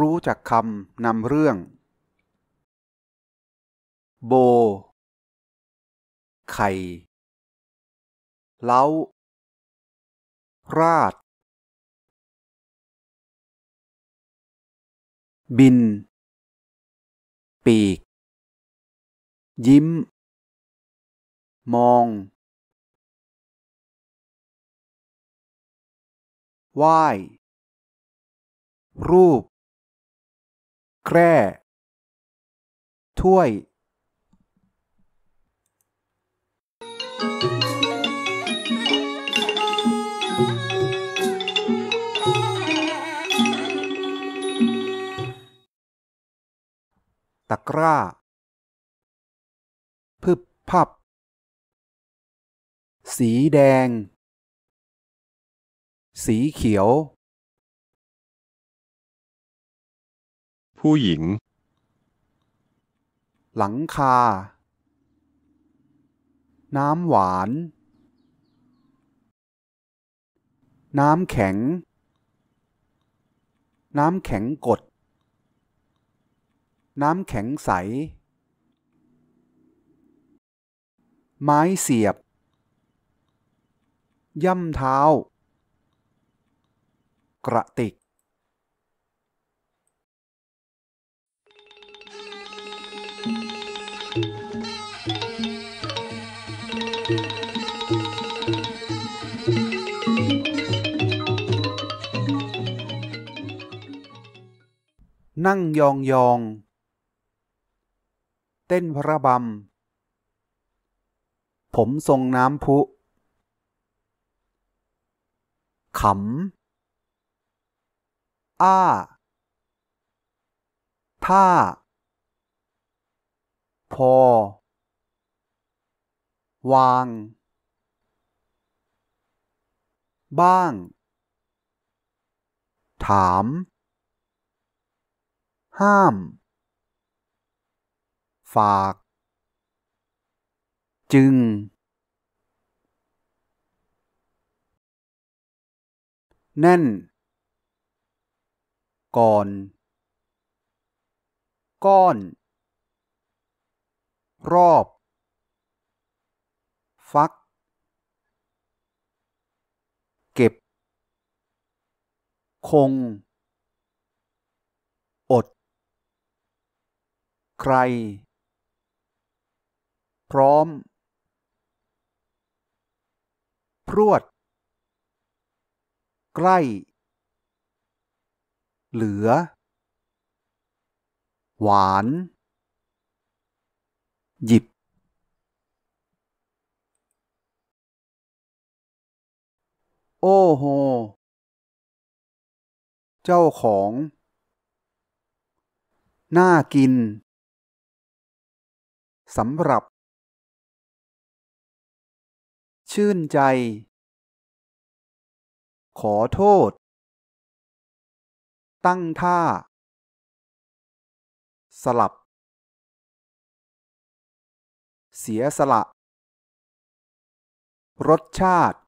รู้จักคำนำเรื่อง โบ ไข่ เล้า ราดบิน ปีก ยิ้ม มอง ไหว้รูปแคร่ ถ้วย ตะกร้า พึบพับ สีแดง สีเขียวผู้หญิง หลังคา น้ำหวาน น้ำแข็ง น้ำแข็งกด น้ำแข็งใส ไม้เสียบ ย่ำเท้า กระติกนั่งยองยอง เต้นพระบำผมทรงน้ำพุขำอ้าท่าพอ วาง บ้าง ถามห้าม ฝาก จึง แน่น ก่อน ก้อน รอบ ฟัก เก็บ คง อดใครพร้อม พรวด ใกล้ เหลือ หวาน หยิบ โอ้โห เจ้าของน่ากินสำหรับ ชื่นใจ ขอโทษ ตั้งท่า สลับ เสียสละ รสชาติ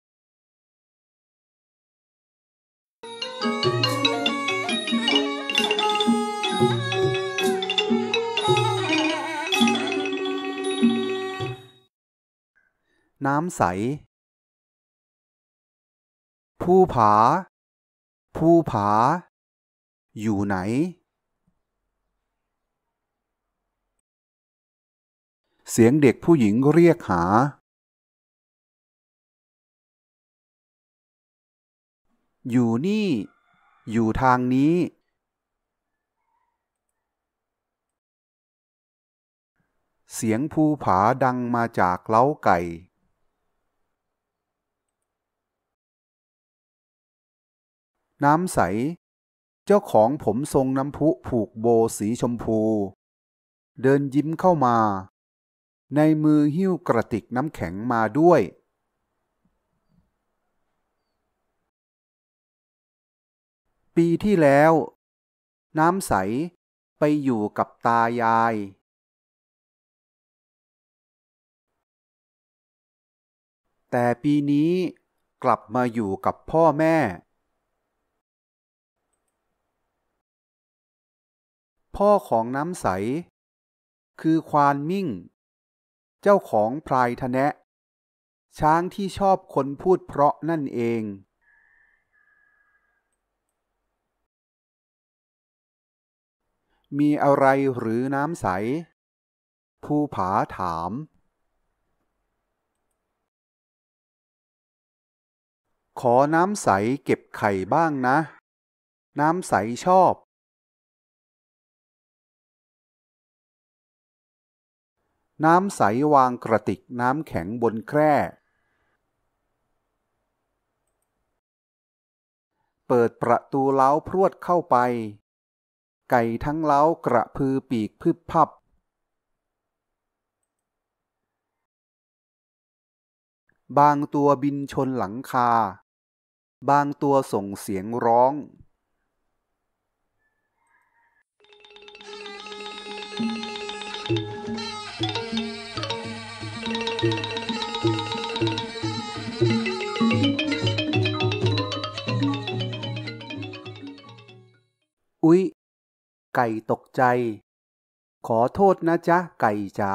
น้ำใส ผู้ผา ผู้ผา อยู่ไหน เสียงเด็กผู้หญิงเรียกหา อยู่นี่ อยู่ทางนี้ เสียงภูผาดังมาจากเล้าไก่น้ำใส เจ้าของผมทรงน้ำพุผูกโบสีชมพู เดินยิ้มเข้ามา ในมือหิ้วกระติกน้ำแข็งมาด้วย ปีที่แล้ว น้ำใสไปอยู่กับตายาย แต่ปีนี้กลับมาอยู่กับพ่อแม่พ่อของน้ำใส คือควานมิ่ง เจ้าของพลายทะแนะ ช้างที่ชอบคนพูดเพราะนั่นเอง มีอะไรหรือน้ำใสภูผาถาม ขอน้ำใสเก็บไข่บ้างนะ น้ำใสชอบน้ำใสวางกระติกน้ำแข็งบนแคร่เปิดประตูเล้าพรวดเข้าไป ไก่ทั้งเล้ากระพือปีกพึบพับ บางตัวบินชนหลังคา บางตัวส่งเสียงร้องอุ๊ย ไก่ตกใจ ขอโทษนะจ๊ะ ไก่จ๋า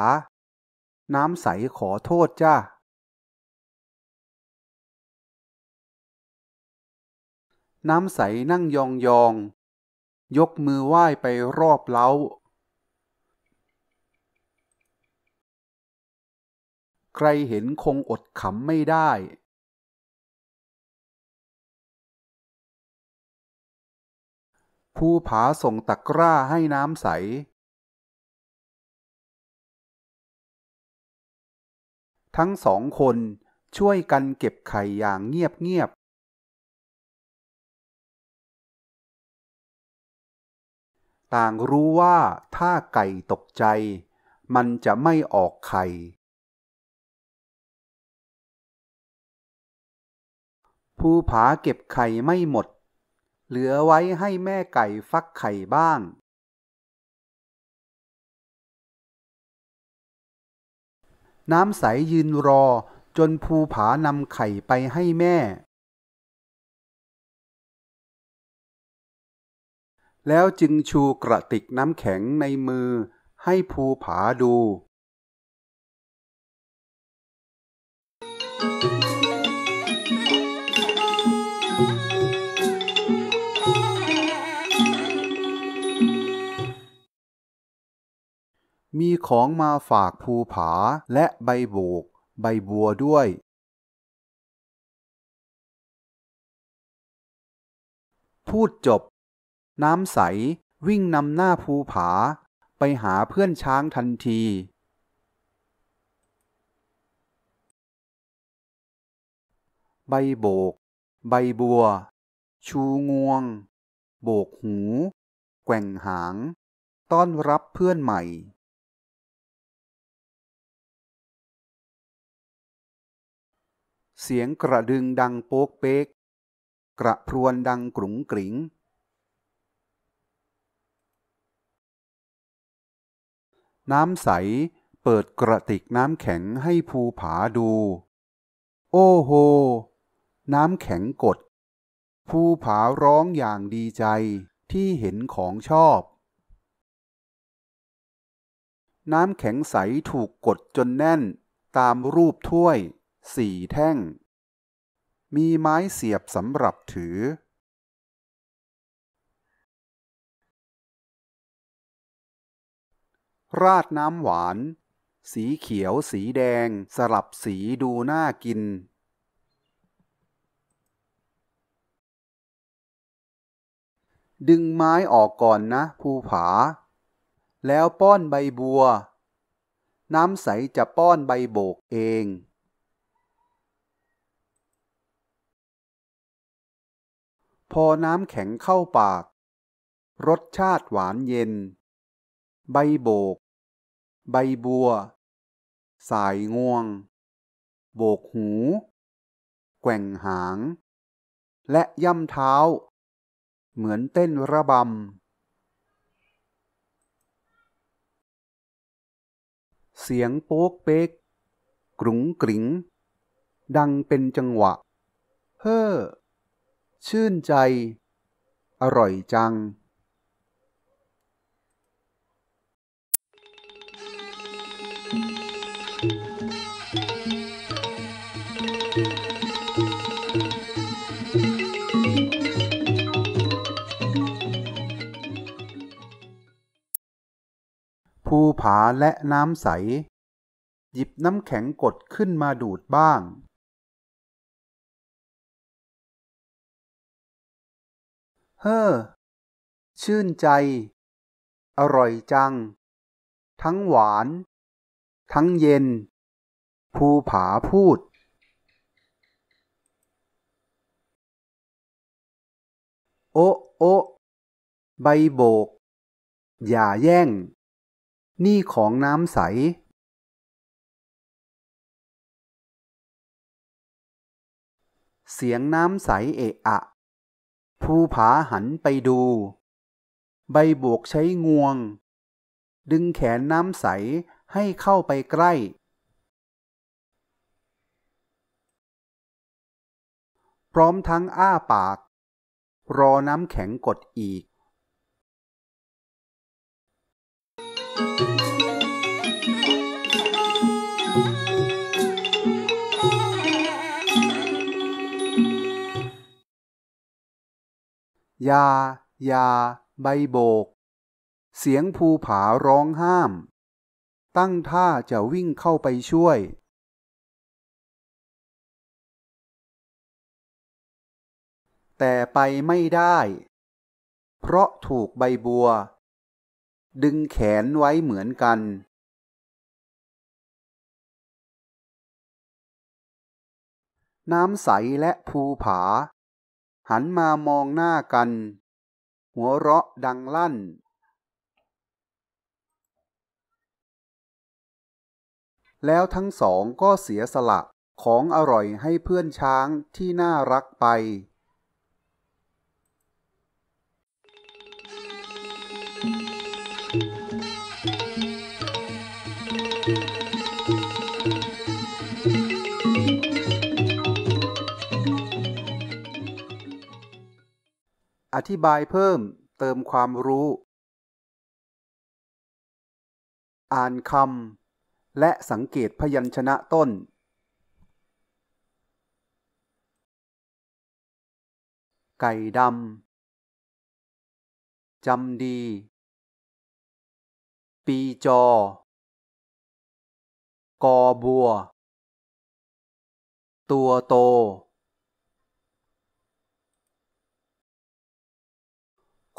น้ำใสขอโทษจ้าน้ำใสนั่งยองยอง ยกมือไหว้ไปรอบเล้า ใครเห็นคงอดขำไม่ได้ภูผาส่งตะกร้าให้น้ำใส ทั้งสองคนช่วยกันเก็บไข่อย่างเงียบ ๆ ต่างรู้ว่าถ้าไก่ตกใจมันจะไม่ออกไข่ภูผาเก็บไข่ไม่หมดเหลือไว้ให้แม่ไก่ฟักไข่บ้าง น้ำใสยืนรอจนภูผานำไข่ไปให้แม่ แล้วจึงชูกระติกน้ำแข็งในมือให้ภูผาดูมีของมาฝากภูผาและใบโบก ใบบัวด้วย พูดจบ น้ำใสวิ่งนำหน้าภูผา ไปหาเพื่อนช้างทันที ใบโบก ใบบัว ชูงวง โบกหู แกว่งหาง ต้อนรับเพื่อนใหม่เสียงกระดึงดังโป๊กเป๊ก กระพรวนดังกรุงกริง๋งน้ำใสเปิดกระติกน้ำแข็งให้ภูผาดู โอ้โห น้ำแข็งกด ภูผาร้องอย่างดีใจที่เห็นของชอบ น้ำแข็งใสถูกกดจนแน่นตามรูปถ้วยสี่แท่ง มีไม้เสียบสำหรับถือ ราดน้ำหวาน สีเขียวสีแดงสลับสีดูน่ากิน ดึงไม้ออกก่อนนะ ภูผา แล้วป้อนใบบัว น้ำใสจะป้อนใบโบกเองพอน้ำแข็งเข้าปาก รสชาติหวานเย็น ใบโบก ใบบัว สายงวง โบกหู แกว่งหาง และย่ำเท้า เหมือนเต้นระบำ เสียงโป๊กเป๊ก กรุงกริง ดังเป็นจังหวะ เฮ้อชื่นใจ อร่อยจัง ภูผาและน้ำใส หยิบน้ำแข็งกดขึ้นมาดูดบ้างเฮ้อชื่นใจ อร่อยจัง ทั้งหวาน ทั้งเย็น ภูผาพูด โอ๊ะโอ๊ะใบโบก อย่าแย่ง นี่ของน้ำใส เสียงน้ำใสเอะอะภูผาหันไปดู ใบบวกใช้งวง ดึงแขนน้ำใสให้เข้าไปใกล้ พร้อมทั้งอ้าปาก รอน้ำแข็งกดอีก thank you ยา ยา ใบโบก เสียงภูผาร้องห้าม ตั้งท่าจะวิ่งเข้าไปช่วย แต่ไปไม่ได้ เพราะถูกใบบัว ดึงแขนไว้เหมือนกัน น้ำใสและภูผาหันมามองหน้ากัน หัวเราะดังลั่น แล้วทั้งสองก็เสียสละของอร่อยให้เพื่อนช้างที่น่ารักไปอธิบายเพิ่มเติมความรู้ อ่านคำและสังเกตพยัญชนะต้น ไก่ดำจำดี ปีจอ กอบัว ตัวโต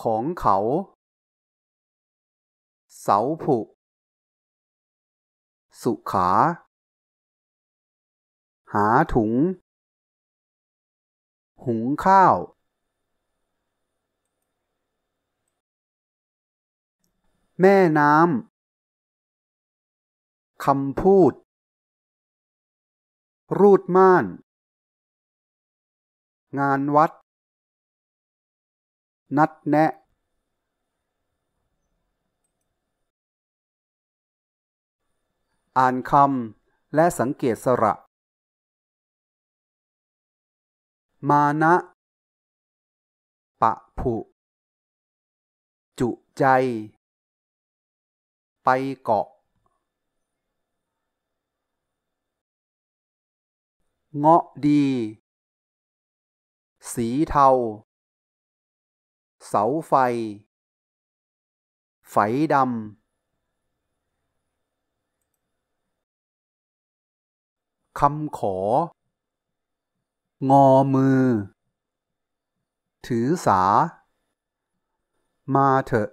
ของเขา เสาผุ สุขา หาถุง หุงข้าว แม่น้ำคำพูด รูดม่าน งานวัดนัดแนะ อ่านคำ และสังเกตสระ มานะ ปะผุ จุใจ ไปเกาะเงาะดี สีเทาเสาไฟ ไฟดำคำขอ งอมือ ถือสา มาเถอะ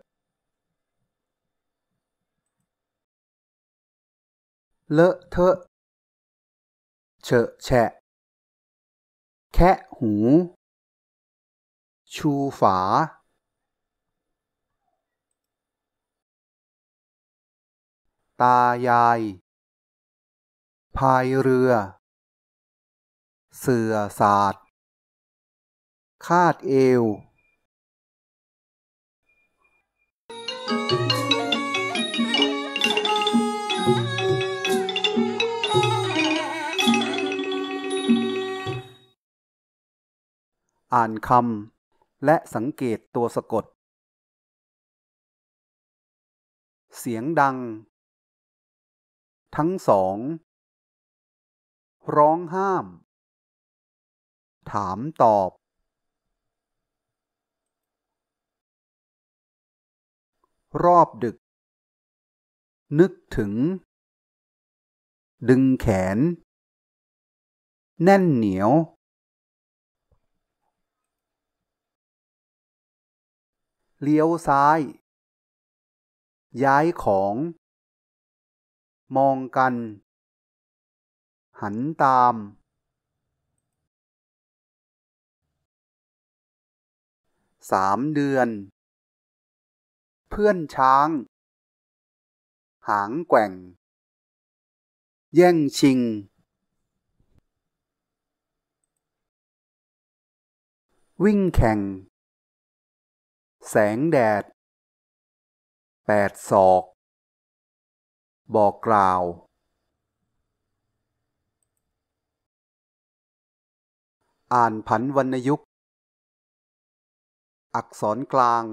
เลอะเทอะเฉอะแฉะแคะหู ชูฝาตา ยายพาย เรือ เสือสาดคาดเอว อ่านคำและสังเกตตัวสะกด เสียงดังทั้งสอง ร้องห้าม ถามตอบ รอบดึก นึกถึง ดึงแขน แน่นเหนียว เลี้ยวซ้าย ย้ายของมองกัน หันตาม สามเดือน เพื่อนช้าง หางแกว่ง แย่งชิง วิ่งแข่ง แสงแดด แปดศอกบอกกล่าว อ่านผันวรรณยุกต์ อักษรกลาง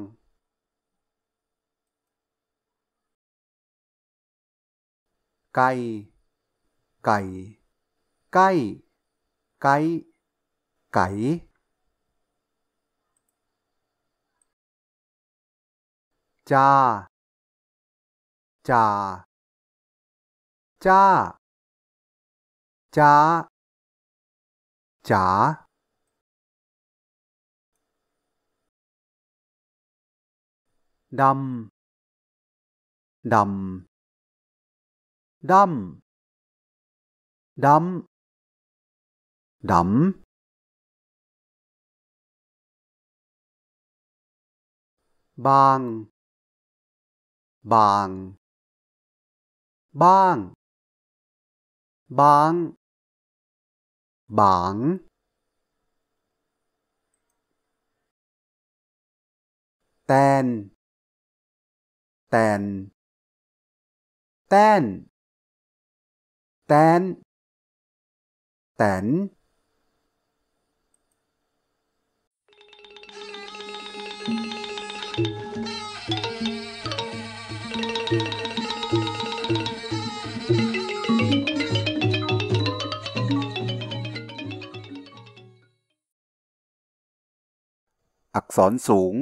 ไก่ ไก่ ไก่ไก่ไก่จาจา cha cha chả đầm đầm đầm đầm đầm bang bang bang บาง บางแตนแตน แตนแตนแตนอักษรสูง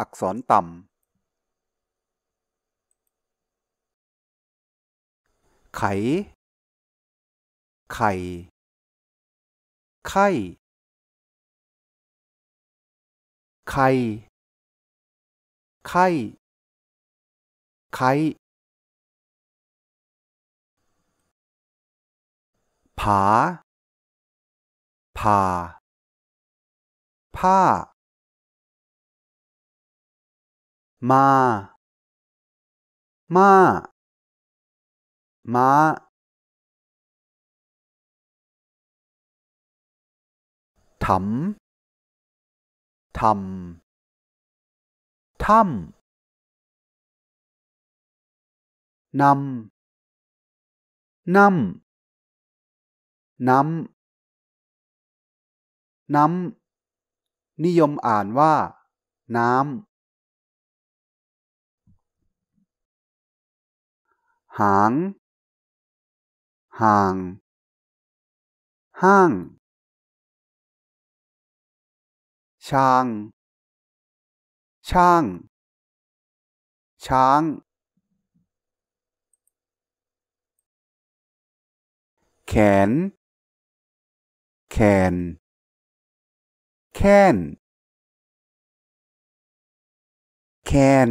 อักษรต่ำ ไข่ ไข่ ไข่ไข่ ไข่ไข่ผาพาผ้ามามาม้าทำทำทำนำนำนำน้ำ นิยมอ่านว่า น้ำ หาง ห่าง ห้าง ช่าง ช่าง ช้าง แขน แขน can can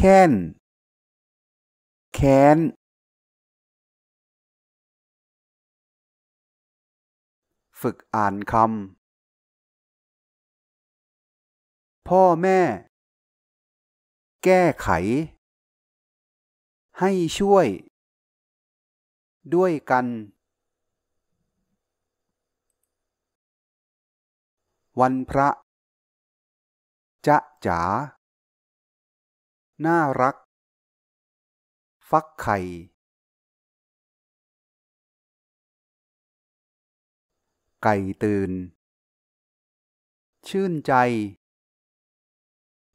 can can ฝึกอ่านคำ พ่อแม่ แก้ไข ให้ช่วย ด้วยกันวันพระ จะจ๋า น่ารัก ฟักไข่ ไก่ตื่น ชื่นใจ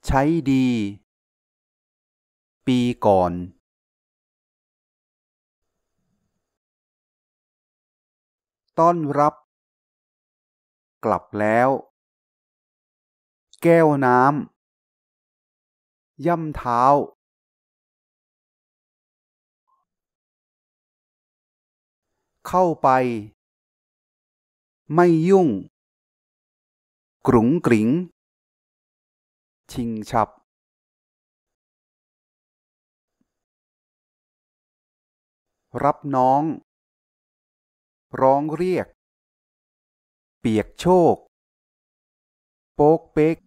ใช้ดี ปีก่อน ต้อนรับกลับแล้ว แก้วน้ำย่ำเท้า เข้าไป ไม่ยุ่ง กรุงกริง ชิงฉับ รับน้อง ร้องเรียกปียกโชกโป๊กเป๊ก ฝ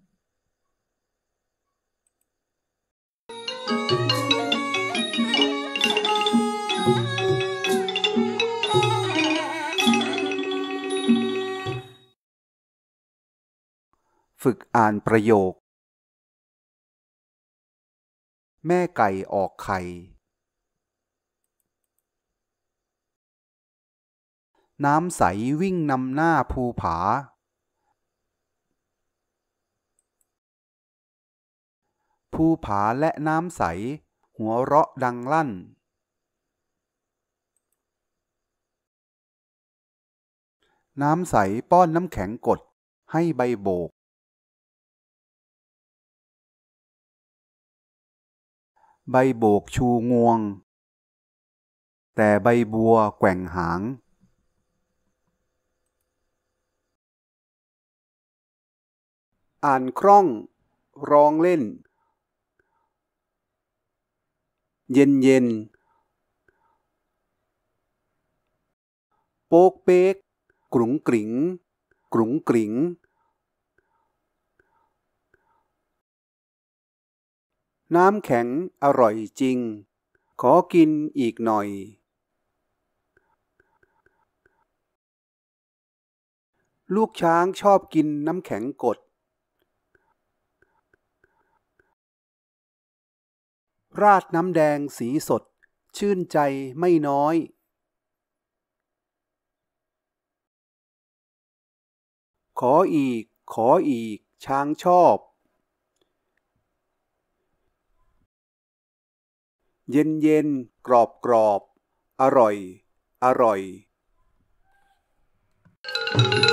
ึกอ่านประโยค แม่ไก่ออกไข่น้ำใสวิ่งนำหน้าภูผา ภูผาและน้ำใสหัวเราะดังลั่น น้ำใสป้อนน้ำแข็งกดให้ใบโบก ใบโบกชูงวง แต่ใบบัวแกว่งหางอ่านคล่องร้องเล่น เย็นเย็น โป๊กเป๊กกรุงกริงงกรุงกริง น้ำแข็งอร่อยจริง ขอกินอีกหน่อย ลูกช้างชอบกินน้ำแข็งกดราดน้ำแดงสีสดชื่นใจไม่น้อย ขออีก ขออีก ช้างชอบ เย็นเย็นกรอบกรอบ อร่อย อร่อย thank you